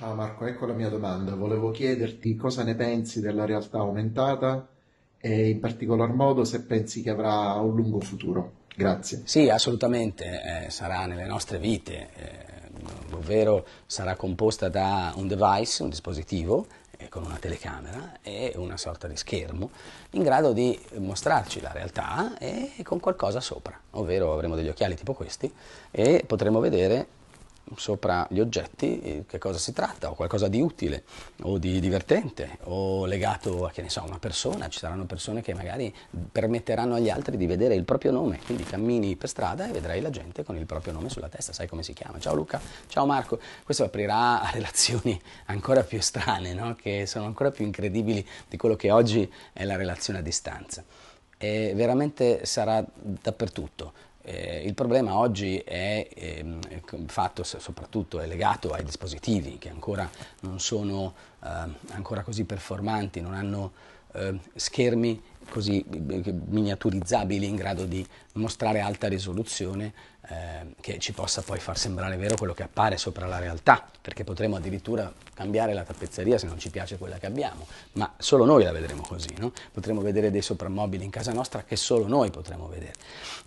Ciao Marco, ecco la mia domanda. Volevo chiederti cosa ne pensi della realtà aumentata e in particolar modo se pensi che avrà un lungo futuro. Grazie. Sì, assolutamente, eh, sarà nelle nostre vite, eh, ovvero sarà composta da un device, un dispositivo eh, con una telecamera e una sorta di schermo in grado di mostrarci la realtà e con qualcosa sopra, ovvero avremo degli occhiali tipo questi e potremo vedere sopra gli oggetti eh, che cosa si tratta, o qualcosa di utile, o di divertente, o legato a, che ne so, una persona, ci saranno persone che magari permetteranno agli altri di vedere il proprio nome, quindi cammini per strada e vedrai la gente con il proprio nome sulla testa, sai come si chiama, ciao Luca, ciao Marco, questo aprirà a relazioni ancora più strane, no? che sono ancora più incredibili di quello che oggi è la relazione a distanza. E veramente sarà dappertutto, eh, il problema oggi è ehm, fatto soprattutto è legato ai dispositivi che ancora non sono eh, ancora così performanti, non hanno eh, schermi così eh, miniaturizzabili in grado di mostrare alta risoluzione Ehm, che ci possa poi far sembrare vero quello che appare sopra la realtà, perché potremo addirittura cambiare la tappezzeria se non ci piace quella che abbiamo, ma solo noi la vedremo così, no? potremo vedere dei soprammobili in casa nostra che solo noi potremo vedere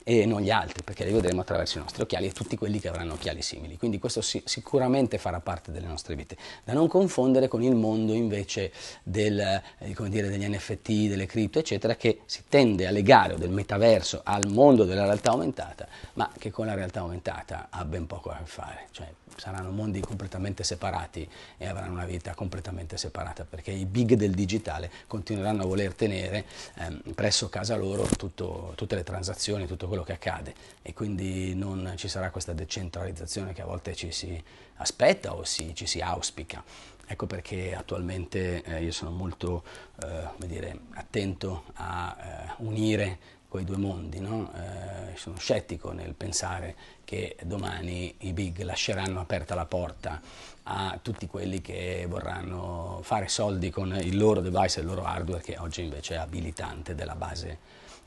e non gli altri, perché li vedremo attraverso i nostri occhiali e tutti quelli che avranno occhiali simili, quindi questo si- sicuramente farà parte delle nostre vite, da non confondere con il mondo invece del, eh, dire, degli NFT, delle cripto, eccetera, che si tende a legare o del metaverso al mondo della realtà aumentata, ma che con la la realtà aumentata ha ben poco a che fare, cioè saranno mondi completamente separati e avranno una vita completamente separata perché i big del digitale continueranno a voler tenere ehm, presso casa loro tutto, tutte le transazioni, tutto quello che accade e quindi non ci sarà questa decentralizzazione che a volte ci si aspetta o si, ci si auspica. Ecco perché attualmente eh, io sono molto eh, dire, attento a eh, unire quei due mondi. No? Eh, sono scettico nel pensare che domani i big lasceranno aperta la porta a tutti quelli che vorranno fare soldi con il loro device e il loro hardware che oggi invece è abilitante della base,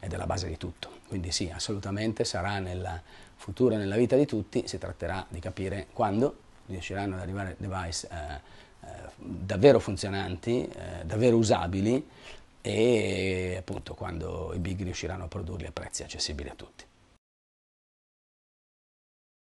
è della base di tutto. Quindi sì, assolutamente sarà nel futuro, nella vita di tutti, si tratterà di capire quando riusciranno ad arrivare device eh, eh, davvero funzionanti, eh, davvero usabili, e appunto quando i big riusciranno a produrli a prezzi accessibili a tutti.